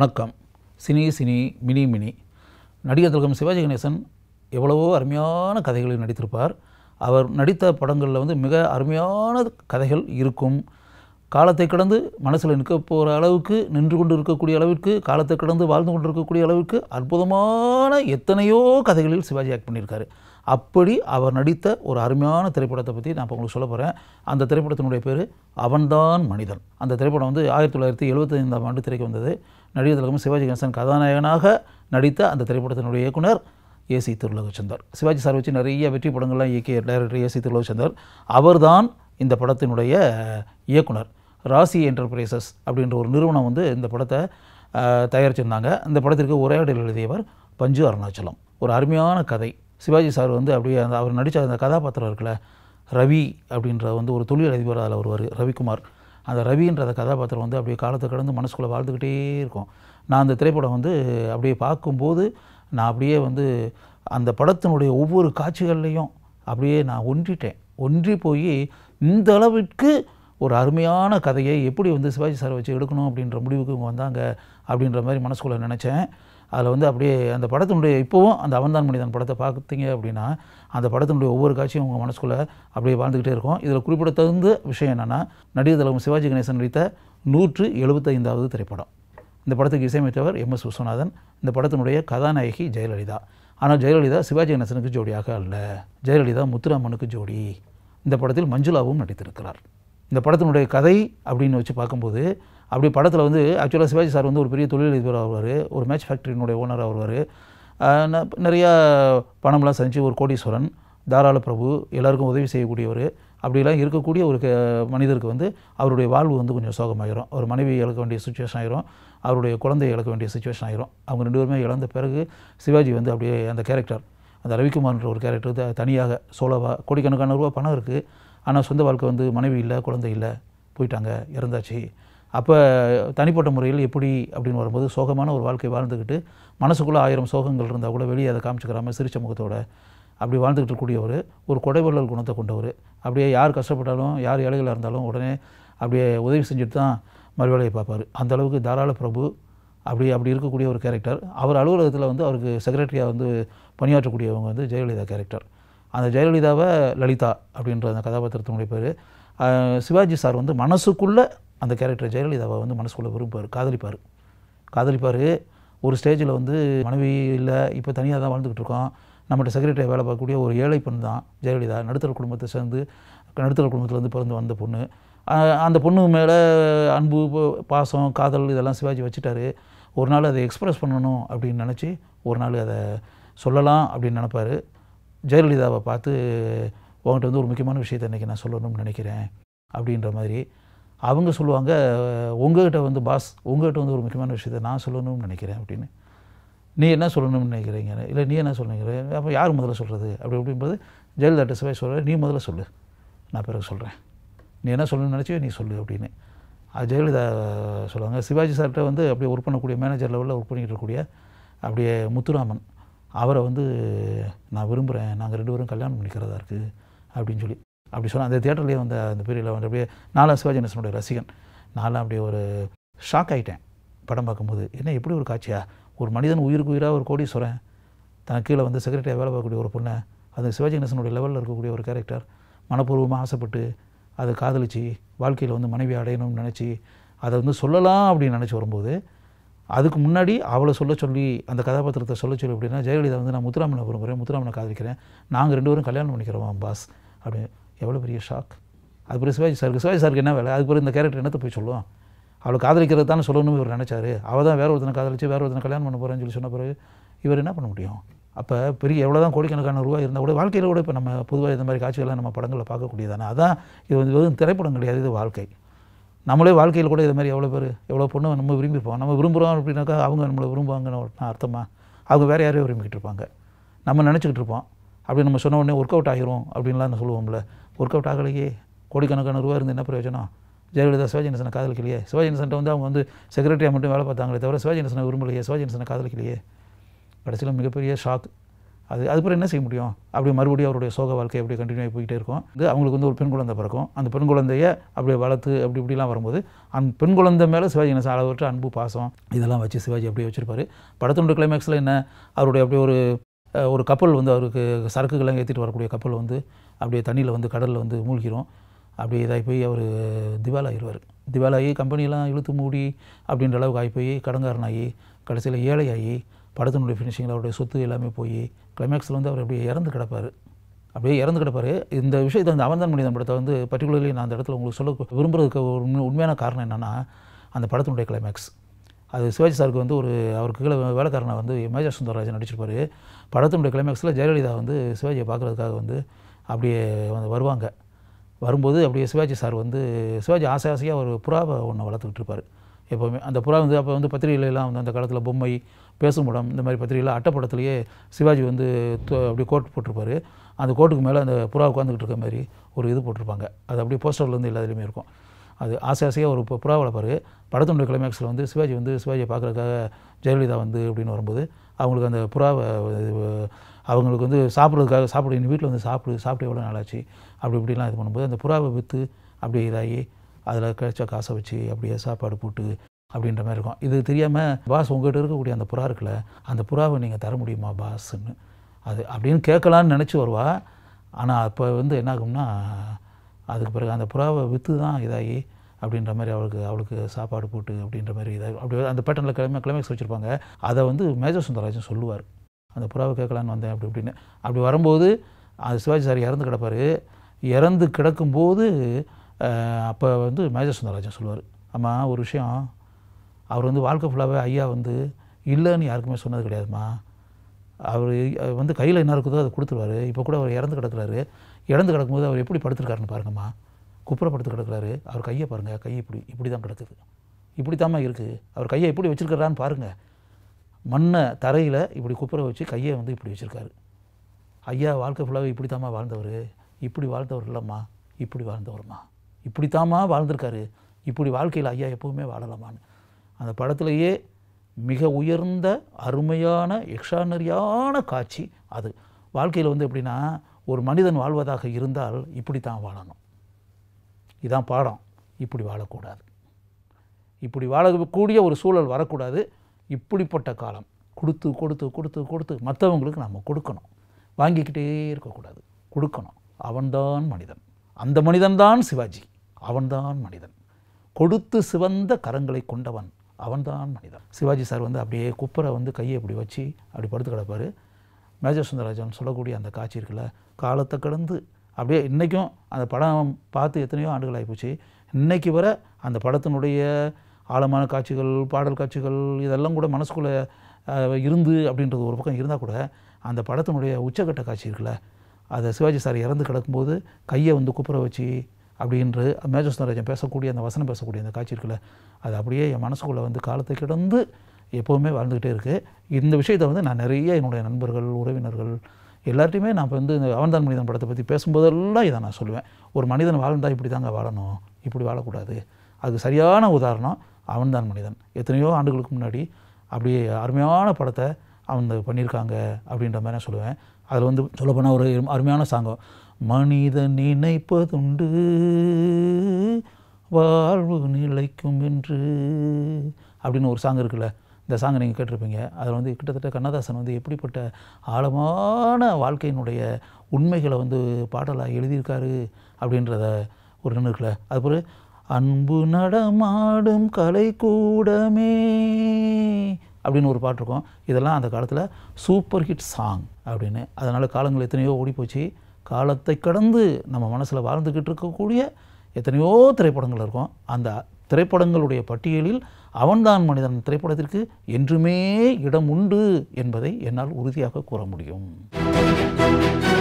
வணக்கம் cine cine mini mini நடிகர் திலகம் சிவாஜி கணேசன் எவ்வளவோ அருமையான கதைகளில் நடித்திருப்பார் அவர் நடித்த படங்களில் வந்து மிக அருமையான கதைகள் இருக்கும் காலத்தை கடந்து மனசில் நிற்க போகிற அளவுக்கு நின்று கொண்டு இருக்கக்கூடிய அளவிற்கு காலத்தை கடந்து வாழ்ந்து கொண்டு இருக்கக்கூடிய அளவுக்கு அற்புதமான எத்தனையோ கதைகளில் சிவாஜி ஆக்ட் பண்ணியிருக்காரு அப்படி அவர் நடித்த ஒரு அருமையான திரைப்படத்தை பற்றி நான் இப்போ உங்களுக்கு சொல்ல போகிறேன் அந்த திரைப்படத்தினுடைய பேர் அவன்தான் மனிதன் அந்த திரைப்படம் வந்து ஆயிரத்தி தொள்ளாயிரத்தி எழுபத்தைந்தாம் ஆண்டு திரைக்கு வந்தது நடிகர் திலகம் சிவாஜி கணேசன் கதாநாயகனாக நடித்த அந்த திரைப்படத்தினுடைய இயக்குனர் ஏசி திருலோகச்சந்தர் சிவாஜி சார் வச்சு நிறைய வெற்றி படங்கள்லாம் இயக்கிய டைரக்டர் ஏசி திருலோகச்சந்தர் அவர்தான் இந்த படத்தினுடைய இயக்குனர் ராசி என்டர்பிரைசஸ் அப்படின்ற ஒரு நிறுவனம் வந்து இந்த படத்தை தயாரிச்சிருந்தாங்க இந்த படத்திற்கு உரையாடல் எழுதியவர் பஞ்சு அருணாச்சலம் ஒரு அருமையான கதை சிவாஜி சார் வந்து அப்படியே அந்த அவர் நடித்த அந்த கதாபாத்திரம் இருக்கல ரவி அப்படின்ற வந்து ஒரு தொழில் அதிபர் அதில் வருவார் ரவிக்குமார் அந்த ரவின்றத கதாபாத்திரம் வந்து அப்படியே காலத்தை கடந்து மனசுக்குள்ளே வாழ்ந்துக்கிட்டே இருக்கும் நான் அந்த திரைப்படம் வந்து அப்படியே பார்க்கும்போது நான் அப்படியே வந்து அந்த படத்தினுடைய ஒவ்வொரு காட்சிகள்லையும் அப்படியே நான் ஒன்றிட்டேன் ஒன்றி போய் இந்த அளவிற்கு ஒரு அருமையான கதையை எப்படி வந்து சிவாஜி சாரை வச்சு எடுக்கணும் அப்படின்ற முடிவுக்கு இவங்க வந்தாங்க அப்படின்ற மாதிரி மனசுக்குள்ளே நினச்சேன் அதில் வந்து அப்படியே அந்த படத்தினுடைய இப்போவும் அந்த அவன்தான் மனிதன் படத்தை பார்த்தீங்க அப்படின்னா அந்த படத்தினுடைய ஒவ்வொரு காட்சியும் உங்கள் மனசுக்குள்ளே அப்படியே வாழ்ந்துக்கிட்டே இருக்கும் இதில் குறிப்பிடத்தகுந்த விஷயம் என்னென்னா நடிகர் தலைவர் சிவாஜி கணேசன் நடித்த நூற்று எழுபத்தைந்தாவது திரைப்படம் இந்த படத்துக்கு இசையமைத்தவர் எம் எஸ் விஸ்வநாதன் இந்த படத்தினுடைய கதாநாயகி ஜெயலலிதா ஆனால் ஜெயலலிதா சிவாஜி கணேசனுக்கு ஜோடியாக அல்ல ஜெயலலிதா முத்துராமனுக்கு ஜோடி இந்த படத்தில் மஞ்சுளாவும் நடித்திருக்கிறார் இந்த படத்தினுடைய கதை அப்படின்னு வச்சு பார்க்கும்போது அப்படி படத்தில் வந்து ஆக்சுவலாக சிவாஜி சார் வந்து ஒரு பெரிய தொழிலதிபர் வருவார் ஒரு மேட்ச் ஃபேக்ட்ரியினுடைய ஓனராக வருவார் நிறையா பணம்லாம் செஞ்சு ஒரு கோடீஸ்வரன் தாராள பிரபு எல்லாருக்கும் உதவி செய்யக்கூடியவர் அப்படிலாம் இருக்கக்கூடிய ஒரு மனிதருக்கு வந்து அவருடைய வாழ்வு வந்து கொஞ்சம் சோகமாகிடும் அவர் மனைவி இழக்க வேண்டிய சுச்சுவேஷன் ஆயிரும் அவருடைய குழந்தை இழக்க வேண்டிய சுச்சுவேஷன் ஆயிரும் அவங்க ரெண்டு பேருமே இழந்த பிறகு சிவாஜி வந்து அப்படியே அந்த கேரக்டர் அந்த ரவிக்குமார்ன்ற ஒரு கேரக்டர் தனியாக சோலவாக கோடிக்கணக்கான ரூபா பணம் இருக்குது ஆனால் சொந்த வாழ்க்கை வந்து மனைவி இல்லை குழந்தை இல்லை போயிட்டாங்க இறந்தாச்சு அப்போ தனிப்பட்ட முறையில் எப்படி அப்படின்னு வரும்போது சோகமான ஒரு வாழ்க்கை வாழ்ந்துக்கிட்டு மனசுக்குள்ளே ஆயிரம் சோகங்கள் இருந்தால் கூட வெளியே அதை காமிச்சுக்கிறாம சிரிச்ச முகத்தோடு அப்படி வாழ்ந்துக்கிட்டு கூடியவர் ஒரு கொடைவள்ளல் குணத்தை கொண்டவர் அப்படியே யார் கஷ்டப்பட்டாலும் யார் ஏழைகளாக இருந்தாலும் உடனே அப்படியே உதவி செஞ்சுட்டு தான் மறுவேலையை பார்ப்பார் அந்தளவுக்கு தாராள பிரபு அப்படி அப்படி இருக்கக்கூடிய ஒரு கேரக்டர் அவர் அலுவலகத்தில் வந்து அவருக்கு செக்ரட்டரியாக வந்து பணியாற்றக்கூடியவங்க வந்து ஜெயலலிதா கேரக்டர் அந்த ஜெயலலிதாவை லலிதா அப்படின்ற அந்த கதாபாத்திரத்தினுடைய பேர் சிவாஜி சார் வந்து மனசுக்குள்ளே அந்த கேரக்டர் ஜெயலலிதாவை வந்து மனசுக்குள்ளே விரும்பார் காதலிப்பார் காதலிப்பார் ஒரு ஸ்டேஜில் வந்து மனைவி இல்லை இப்போ தனியாக தான் வாழ்ந்துக்கிட்டு இருக்கோம் நம்மகிட்ட செக்ரட்டரி வேலை பார்க்கக்கூடிய ஒரு ஏழை பெண் தான் ஜெயலலிதா நடுத்தர குடும்பத்தை சேர்ந்து நடுத்தர குடும்பத்துலேருந்து பிறந்து வந்த பொண்ணு அந்த பொண்ணு மேலே அன்பு பாசம் காதல் இதெல்லாம் சிவாஜி வச்சுட்டாரு ஒரு நாள் அதை எக்ஸ்ப்ரெஸ் பண்ணணும் அப்படின்னு நினச்சி ஒரு நாள் அதை சொல்லலாம் அப்படின்னு நினப்பார் ஜெயலலிதாவை பார்த்து உங்கள்கிட்ட வந்து ஒரு முக்கியமான விஷயத்தை இன்றைக்கி நான் சொல்லணும்னு நினைக்கிறேன் அப்படின்ற மாதிரி அவங்க சொல்லுவாங்க உங்ககிட்ட வந்து பாஸ் உங்ககிட்ட வந்து ஒரு முக்கியமான விஷயத்தை நான் சொல்லணும்னு நினைக்கிறேன் அப்படின்னு நீ என்ன சொல்லணும்னு நினைக்கிறீங்க இல்லை நீ என்ன சொல்லுங்கிறேன் அப்போ யார் முதல்ல சொல்கிறது அப்படி அப்படின்றது ஜெயலலிதா சிவாய் சொல்கிற நீ முதல்ல சொல்லு நான் பிறகு சொல்கிறேன் நீ என்ன சொல்லணும்னு நினச்சியோ நீ சொல்லு அப்படின்னு அது ஜெயலலிதா சொல்லுவாங்க சிவாஜி சார்கிட்ட வந்து அப்படியே ஒர்க் பண்ணக்கூடிய மேனேஜர் லெவலில் ஒர்க் பண்ணிக்கிட்டு இருக்கக்கூடிய அப்படியே முத்துராமன் அவரை வந்து நான் விரும்புகிறேன் நாங்கள் ரெண்டு பேரும் கல்யாணம் பண்ணிக்கிறதா இருக்குது அப்படின்னு சொல்லி அப்படி சொன்னால் அந்த தியேட்டர்லேயே வந்து அந்த பீரியடில் வந்து அப்படியே நாலாம் சிவாஜினேசனுடைய ரசிகன் நாலாம் அப்படியே ஒரு ஷாக் ஆகிட்டேன் படம் பார்க்கும்போது என்ன எப்படி ஒரு காட்சியா ஒரு மனிதன் உயிருக்கு உயிராக ஒரு கோடி சொல்கிறேன் தனக்கு கீழே வந்து செக்ரட்டரியாக வேலை பார்க்கக்கூடிய ஒரு பொண்ணை அது சிவாஜி லெவலில் இருக்கக்கூடிய ஒரு கேரக்டர் மனப்பூர்வமாக ஆசைப்பட்டு அதை காதலித்து வாழ்க்கையில் வந்து மனைவி அடையணும்னு நினச்சி அதை வந்து சொல்லலாம் அப்படின்னு நினச்சி வரும்போது அதுக்கு முன்னாடி அவளை சொல்ல சொல்லி அந்த கதாபாத்திரத்தை சொல்ல சொல்லி அப்படின்னா ஜெயலலிதா வந்து நான் முத்துராமனை விரும்புகிறேன் முத்துராமனை காதலிக்கிறேன் நாங்கள் ரெண்டு பேரும் கல்யாணம் பண்ணிக்கிறோம் பாஸ் அப்படின்னு எவ்வளோ பெரிய ஷாக் அது பிறகு சிவாஜி சாருக்கு சிவாஜி சாருக்கு என்ன வேலை அது பிறகு இந்த கேரக்டர் என்னத்தை போய் சொல்லுவோம் அவளை காதலிக்கிறது தானே சொல்லணும்னு இவர் நினச்சாரு அவள் தான் வேறு ஒருத்தனை காதலிச்சு வேறு ஒருத்தனை கல்யாணம் பண்ண போகிறேன்னு சொல்லி சொன்ன பிறகு இவர் என்ன பண்ண முடியும் அப்போ பெரிய எவ்வளோ தான் கோடிக்கணக்கான ரூபாய் இருந்தால் கூட வாழ்க்கையில் கூட இப்போ நம்ம பொதுவாக இந்த மாதிரி காட்சிகள்லாம் நம்ம படங்களில் பார்க்கக்கூடியதானே அதான் இது வந்து வெறும் திரைப்படம் கிடையாது இது வாழ்க்கை நம்மளே வாழ்க்கையில் கூட இது மாதிரி எவ்வளோ பேர் எவ்வளோ பொண்ணு நம்ம விரும்பிப்போம் நம்ம விரும்புகிறோம் அப்படின்னாக்கா அவங்க நம்மளை விரும்புவாங்கன்னு அர்த்தமாக அவங்க வேறு யாரையும் விரும்பிக்கிட்டு இருப்பாங்க நம்ம நினச்சிக்கிட்டு இருப்போம் அப்படி நம்ம சொன்ன உடனே ஒர்க் அவுட் ஆகிரும் அப்படின்லாம் சொல்லுவோம்ல ஒர்க் அவுட் ஆகலையே கோடிக்கணக்கான ரூபா இருந்து என்ன பிரயோஜனம் ஜெயலலிதா சிவாஜினசனை காதலிக்கலையே சிவாஜினசன்ட்ட வந்து அவங்க வந்து செக்ரட்டரியாக மட்டும் வேலை பார்த்தாங்களே தவிர சிவாஜினசனை விரும்பலையே சிவாஜினசனை காதலிக்கலையே கடைசியில் மிகப்பெரிய ஷாக் அது அதுக்கப்புறம் என்ன செய்ய முடியும் அப்படி மறுபடியும் அவருடைய சோக வாழ்க்கை அப்படியே கண்டினியூ ஆகி போய்கிட்டே இருக்கும் இது அவங்களுக்கு வந்து ஒரு பெண் குழந்தை பிறக்கும் அந்த பெண் குழந்தைய அப்படியே வளர்த்து அப்படி இப்படிலாம் வரும்போது அந் பெண் குழந்தை மேலே சிவாஜி என்ன அளவற்ற அன்பு பாசம் இதெல்லாம் வச்சு சிவாஜி அப்படியே வச்சுருப்பாரு படத்தினுடைய கிளைமேக்ஸில் என்ன அவருடைய அப்படியே ஒரு ஒரு கப்பல் வந்து அவருக்கு சரக்குகள்லாம் ஏற்றிட்டு வரக்கூடிய கப்பல் வந்து அப்படியே தண்ணியில் வந்து கடலில் வந்து மூழ்கிறோம் அப்படி இதாகி போய் அவர் திவாலாகிடுவார் திவாலாகி கம்பெனிலாம் இழுத்து மூடி அப்படின்ற அளவுக்கு ஆகி போய் கடங்காரனாகி கடைசியில் ஏழையாகி படத்தினுடைய ஃபினிஷிங்கில் அவருடைய சொத்து எல்லாமே போய் கிளைமேக்ஸில் வந்து அவர் அப்படியே இறந்து கிடப்பார் அப்படியே இறந்து கிடப்பார் இந்த விஷயத்தை வந்து அவன்தான் மனிதன் படத்தை வந்து பர்டிகுலர்லி நான் அந்த இடத்துல உங்களுக்கு சொல்ல விரும்புறதுக்கு ஒரு உண்மையான காரணம் என்னென்னா அந்த படத்தினுடைய கிளைமேக்ஸ் அது சிவாஜி சாருக்கு வந்து ஒரு அவருக்கு கீழே வேலைக்காரனை வந்து மேஜர் சுந்தரராஜன் நடிச்சிருப்பார் படத்தினுடைய கிளைமேக்ஸில் ஜெயலலிதா வந்து சிவாஜியை பார்க்குறதுக்காக வந்து அப்படியே வந்து வருவாங்க வரும்போது அப்படியே சிவாஜி சார் வந்து சிவாஜி ஆசை ஆசையாக ஒரு புறாவை ஒன்று வளர்த்துக்கிட்டு இருப்பார் எப்போவுமே அந்த புறா வந்து அப்போ வந்து பத்திரிகைலாம் வந்து அந்த காலத்தில் பொம்மை பேசும் படம் இந்த மாதிரி பத்திரிகைலாம் அட்டப்படத்துலேயே சிவாஜி வந்து அப்படி கோட் போட்டிருப்பார் அந்த கோட்டுக்கு மேலே அந்த புறா உட்காந்துக்கிட்டு இருக்க மாதிரி ஒரு இது போட்டிருப்பாங்க அது அப்படியே போஸ்டர்லேருந்து எல்லாத்துலேயுமே இருக்கும் அது ஆசை ஆசையாக ஒரு புறா வளர்ப்பார் படத்தொண்டு கிளைமேக்ஸில் வந்து சிவாஜி வந்து சிவாஜியை பார்க்குறதுக்காக ஜெயலலிதா வந்து அப்படின்னு வரும்போது அவங்களுக்கு அந்த புறாவை அவங்களுக்கு வந்து சாப்பிட்றதுக்காக சாப்பிடு எங்கள் வீட்டில் வந்து சாப்பிடு சாப்பிட எவ்வளோ நாளாச்சு அப்படி இப்படிலாம் இது பண்ணும்போது அந்த புறாவை விற்று அப்படி இதாகி அதில் கிடைச்ச காசை வச்சு அப்படியே சாப்பாடு போட்டு அப்படின்ற மாதிரி இருக்கும் இது தெரியாமல் பாஸ் உங்கள்கிட்ட இருக்கக்கூடிய அந்த புறா இருக்கில்ல அந்த புறாவை நீங்கள் தர முடியுமா பாஸ்ன்னு அது அப்படின்னு கேட்கலான்னு நினச்சி வருவா ஆனால் அப்போ வந்து என்ன ஆகும்னா அதுக்கு பிறகு அந்த புறாவை விற்று தான் இதாகி அப்படின்ற மாதிரி அவளுக்கு அவளுக்கு சாப்பாடு போட்டு அப்படின்ற மாதிரி இதாக அப்படி அந்த பேட்டர்னில் கிளம்ப கிளைமேக்ஸ் வச்சுருப்பாங்க அதை வந்து மேஜர் சுந்தரராஜன் சொல்லுவார் அந்த புறாவை கேட்கலான்னு வந்தேன் அப்படி அப்படின்னு அப்படி வரும்போது அது சிவாஜி சார் இறந்து கிடப்பார் இறந்து கிடக்கும்போது அப்போ வந்து மேஜர் சுந்தரராஜன் சொல்லுவார் ஆமாம் ஒரு விஷயம் அவர் வந்து வாழ்க்கை ஃபுல்லாகவே ஐயா வந்து இல்லைன்னு யாருக்குமே சொன்னது கிடையாதுமா அவர் வந்து கையில் என்ன இருக்குதோ அதை கொடுத்துருவாரு இப்போ கூட அவர் இறந்து கிடக்கிறாரு இறந்து கிடக்கும்போது அவர் எப்படி படுத்துருக்காருன்னு பாருங்கம்மா குப்புறப்படுத்து கிடக்கிறாரு அவர் கையை பாருங்கள் கை இப்படி இப்படி தான் கிடக்குது இப்படி தாம்மா இருக்குது அவர் கையை எப்படி வச்சுருக்கிறான்னு பாருங்கள் மண்ணை தரையில் இப்படி குப்புற வச்சு கையை வந்து இப்படி வச்சுருக்காரு ஐயா வாழ்க்கை ஃபுல்லாக இப்படி தாம்மா வாழ்ந்தவர் இப்படி வாழ்ந்தவர் இல்லைம்மா இப்படி வாழ்ந்தவர்மா இப்படி தாம்மா வாழ்ந்திருக்காரு இப்படி வாழ்க்கையில் ஐயா எப்போவுமே வாழலாமான்னு அந்த படத்துலையே மிக உயர்ந்த அருமையான எக்ஸ்ட்ரானரியான காட்சி அது வாழ்க்கையில் வந்து எப்படின்னா ஒரு மனிதன் வாழ்வதாக இருந்தால் இப்படி தான் வாழணும் இதான் பாடம் இப்படி வாழக்கூடாது இப்படி வாழக்கூடிய ஒரு சூழல் வரக்கூடாது இப்படிப்பட்ட காலம் கொடுத்து கொடுத்து கொடுத்து கொடுத்து மற்றவங்களுக்கு நம்ம கொடுக்கணும் வாங்கிக்கிட்டே இருக்கக்கூடாது கொடுக்கணும் அவன்தான் மனிதன் அந்த மனிதன்தான் சிவாஜி அவன்தான் மனிதன் கொடுத்து சிவந்த கரங்களை கொண்டவன் அவன்தான் மனிதன் சிவாஜி சார் வந்து அப்படியே குப்பரை வந்து கையை இப்படி வச்சு அப்படி படுத்து கிடப்பார் மேஜர் சுந்தரராஜன் சொல்லக்கூடிய அந்த காட்சி இருக்குல்ல காலத்தை கடந்து அப்படியே இன்றைக்கும் அந்த படம் பார்த்து எத்தனையோ ஆண்டுகள் ஆகிப்போச்சு இன்றைக்கு வர அந்த படத்தினுடைய ஆழமான காட்சிகள் பாடல் காட்சிகள் இதெல்லாம் கூட மனசுக்குள்ளே இருந்து அப்படின்றது ஒரு பக்கம் இருந்தால் கூட அந்த படத்தினுடைய உச்சக்கட்ட காட்சி இருக்குல்ல அதை சிவாஜி சார் இறந்து கிடக்கும்போது கையை வந்து குப்புற வச்சு அப்படின்று சுந்தரராஜன் பேசக்கூடிய அந்த வசனம் பேசக்கூடிய அந்த காட்சி இருக்குல்ல அது அப்படியே என் மனசுக்குள்ளே வந்து காலத்தை கிடந்து எப்போவுமே வாழ்ந்துக்கிட்டே இருக்குது இந்த விஷயத்தை வந்து நான் நிறைய என்னுடைய நண்பர்கள் உறவினர்கள் எல்லார்ட்டையுமே நான் இப்போ வந்து இந்த அவன்தான் மனிதன் படத்தை பற்றி பேசும்போதெல்லாம் இதை நான் சொல்லுவேன் ஒரு மனிதன் வாழ்ந்தால் இப்படி தாங்க வாழணும் இப்படி வாழக்கூடாது அதுக்கு சரியான உதாரணம் அவன்தான் மனிதன் எத்தனையோ ஆண்டுகளுக்கு முன்னாடி அப்படியே அருமையான படத்தை அவன் பண்ணியிருக்காங்க அப்படின்ற மாதிரி நான் சொல்லுவேன் அதில் வந்து சொல்லப்போனால் ஒரு அருமையான சாங்கம் மனித நினைப்பதுண்டு வாழ்வு நிலைக்கும் என்று அப்படின்னு ஒரு சாங் இருக்குல்ல இந்த சாங்கை நீங்கள் கேட்டிருப்பீங்க அதில் வந்து கிட்டத்தட்ட கண்ணதாசன் வந்து எப்படிப்பட்ட ஆழமான வாழ்க்கையினுடைய உண்மைகளை வந்து பாடலாக எழுதியிருக்காரு அப்படின்றத ஒரு நின்று அதுபோல் அன்பு நடமாடும் கலை கூடமே அப்படின்னு ஒரு பாட்டு இருக்கும் இதெல்லாம் அந்த காலத்தில் சூப்பர் ஹிட் சாங் அப்படின்னு அதனால் காலங்கள் எத்தனையோ ஓடிப்போச்சு காலத்தை கடந்து நம்ம மனசில் வாழ்ந்துக்கிட்டு இருக்கக்கூடிய எத்தனையோ திரைப்படங்கள் இருக்கும் அந்த திரைப்படங்களுடைய பட்டியலில் அவன்தான் மனிதன் திரைப்படத்திற்கு என்றுமே இடம் உண்டு என்பதை என்னால் உறுதியாக கூற முடியும்